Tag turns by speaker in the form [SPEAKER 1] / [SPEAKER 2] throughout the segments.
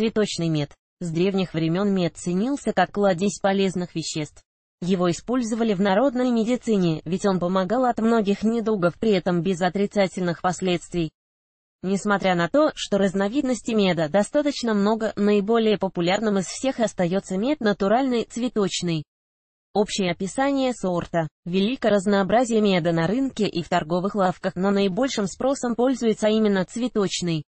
[SPEAKER 1] Цветочный мед. С древних времен мед ценился как кладезь полезных веществ. Его использовали в народной медицине, ведь он помогал от многих недугов, при этом без отрицательных последствий. Несмотря на то, что разновидностей меда достаточно много, наиболее популярным из всех остается мед натуральный цветочный. Общее описание сорта. Велико разнообразие меда на рынке и в торговых лавках, но наибольшим спросом пользуется именно цветочный.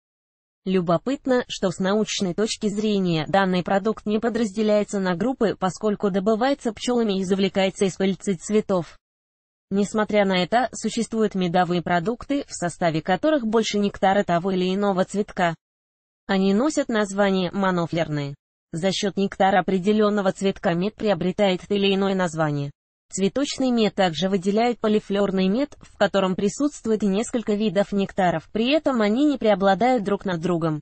[SPEAKER 1] Любопытно, что с научной точки зрения данный продукт не подразделяется на группы, поскольку добывается пчелами и завлекается из пыльцы цветов. Несмотря на это, существуют медовые продукты, в составе которых больше нектара того или иного цветка. Они носят название монофлерные. За счет нектара определенного цветка мед приобретает или иное название. Цветочный мед также выделяют полифлорный мед, в котором присутствует несколько видов нектаров, при этом они не преобладают друг над другом.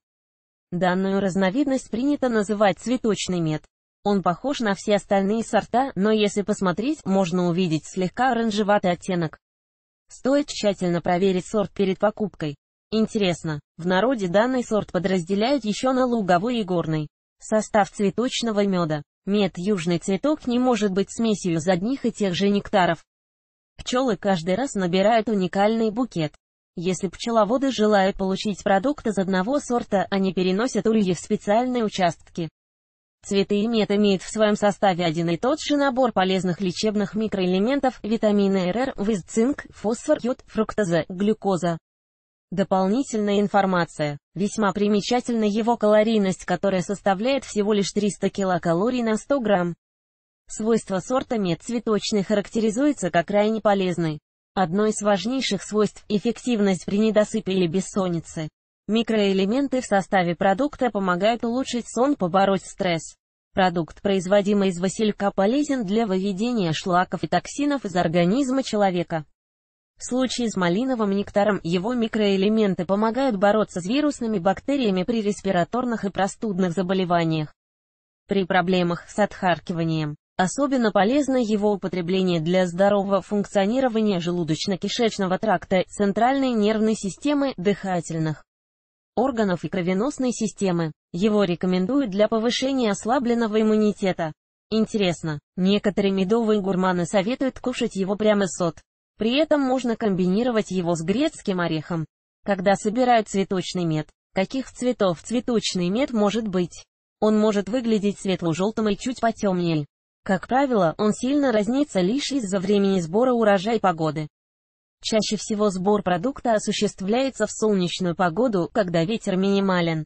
[SPEAKER 1] Данную разновидность принято называть цветочный мед. Он похож на все остальные сорта, но если посмотреть, можно увидеть слегка оранжеватый оттенок. Стоит тщательно проверить сорт перед покупкой. Интересно, в народе данный сорт подразделяют еще на луговой и горный. Состав цветочного меда. Мед южный цветок не может быть смесью из одних и тех же нектаров. Пчелы каждый раз набирают уникальный букет. Если пчеловоды желают получить продукт из одного сорта, они переносят ульи в специальные участки. Цветы и мед имеют в своем составе один и тот же набор полезных лечебных микроэлементов, витамины РР, виз, цинк, фосфор, йод, фруктоза, глюкоза. Дополнительная информация. Весьма примечательна его калорийность, которая составляет всего лишь 300 килокалорий на 100 грамм. Свойства сорта мед цветочный характеризуется как крайне полезный. Одно из важнейших свойств – эффективность при недосыпе или бессоннице. Микроэлементы в составе продукта помогают улучшить сон, побороть стресс. Продукт, производимый из василька, полезен для выведения шлаков и токсинов из организма человека. В случае с малиновым нектаром его микроэлементы помогают бороться с вирусными бактериями при респираторных и простудных заболеваниях. При проблемах с отхаркиванием особенно полезно его употребление для здорового функционирования желудочно-кишечного тракта, центральной нервной системы, дыхательных органов и кровеносной системы. Его рекомендуют для повышения ослабленного иммунитета. Интересно, некоторые медовые гурманы советуют кушать его прямо сот. При этом можно комбинировать его с грецким орехом. Когда собирают цветочный мед, каких цветов цветочный мед может быть? Он может выглядеть светло-желтым и чуть потемнее. Как правило, он сильно разнится лишь из-за времени сбора урожая и погоды. Чаще всего сбор продукта осуществляется в солнечную погоду, когда ветер минимален.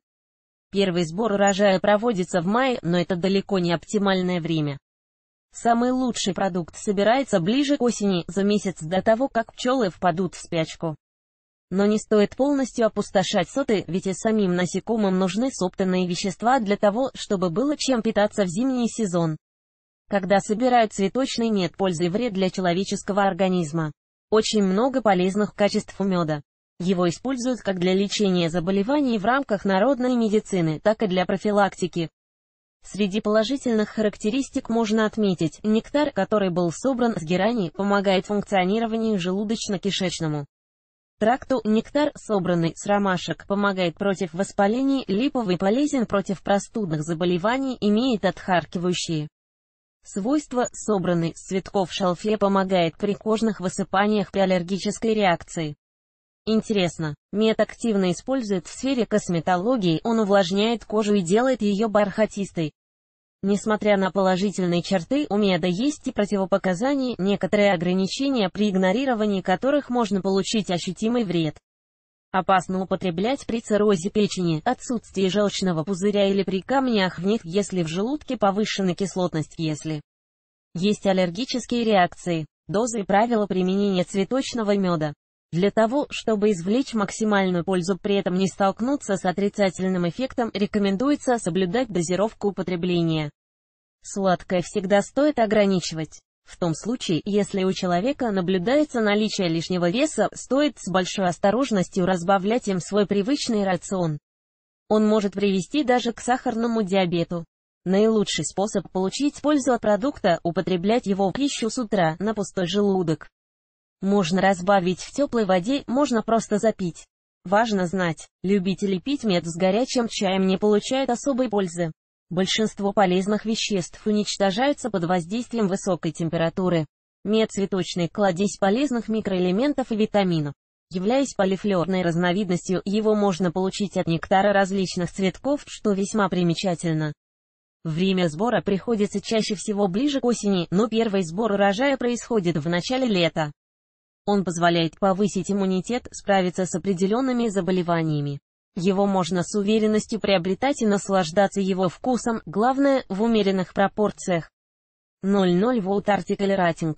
[SPEAKER 1] Первый сбор урожая проводится в мае, но это далеко не оптимальное время. Самый лучший продукт собирается ближе к осени, за месяц до того, как пчелы впадут в спячку. Но не стоит полностью опустошать соты, ведь и самим насекомым нужны собственные вещества для того, чтобы было чем питаться в зимний сезон. Когда собирают цветочный мед, пользы и вред для человеческого организма. Очень много полезных качеств у меда. Его используют как для лечения заболеваний в рамках народной медицины, так и для профилактики. Среди положительных характеристик можно отметить, нектар, который был собран с герани, помогает функционированию желудочно-кишечному тракту, нектар, собранный с ромашек, помогает против воспалений, липовый полезен против простудных заболеваний, имеет отхаркивающие свойства, собранный с цветков шалфея помогает при кожных высыпаниях при аллергической реакции. Интересно, мед активно использует в сфере косметологии, он увлажняет кожу и делает ее бархатистой. Несмотря на положительные черты, у меда есть и противопоказания, некоторые ограничения, при игнорировании которых можно получить ощутимый вред. Опасно употреблять при циррозе печени, отсутствии желчного пузыря или при камнях в них, если в желудке повышена кислотность, если есть аллергические реакции. Дозы и правила применения цветочного меда. Для того, чтобы извлечь максимальную пользу, при этом не столкнуться с отрицательным эффектом, рекомендуется соблюдать дозировку употребления. Сладкое всегда стоит ограничивать. В том случае, если у человека наблюдается наличие лишнего веса, стоит с большой осторожностью разбавлять им свой привычный рацион. Он может привести даже к сахарному диабету. Наилучший способ получить пользу от продукта – употреблять его в пищу с утра на пустой желудок. Можно разбавить в теплой воде, можно просто запить. Важно знать, любители пить мед с горячим чаем не получают особой пользы. Большинство полезных веществ уничтожаются под воздействием высокой температуры. Мед цветочный кладезь полезных микроэлементов и витаминов. Являясь полифлорной разновидностью, его можно получить от нектара различных цветков, что весьма примечательно. Время сбора приходится чаще всего ближе к осени, но первый сбор урожая происходит в начале лета. Он позволяет повысить иммунитет, справиться с определенными заболеваниями. Его можно с уверенностью приобретать и наслаждаться его вкусом, главное, в умеренных пропорциях. 00 Volt Article Rating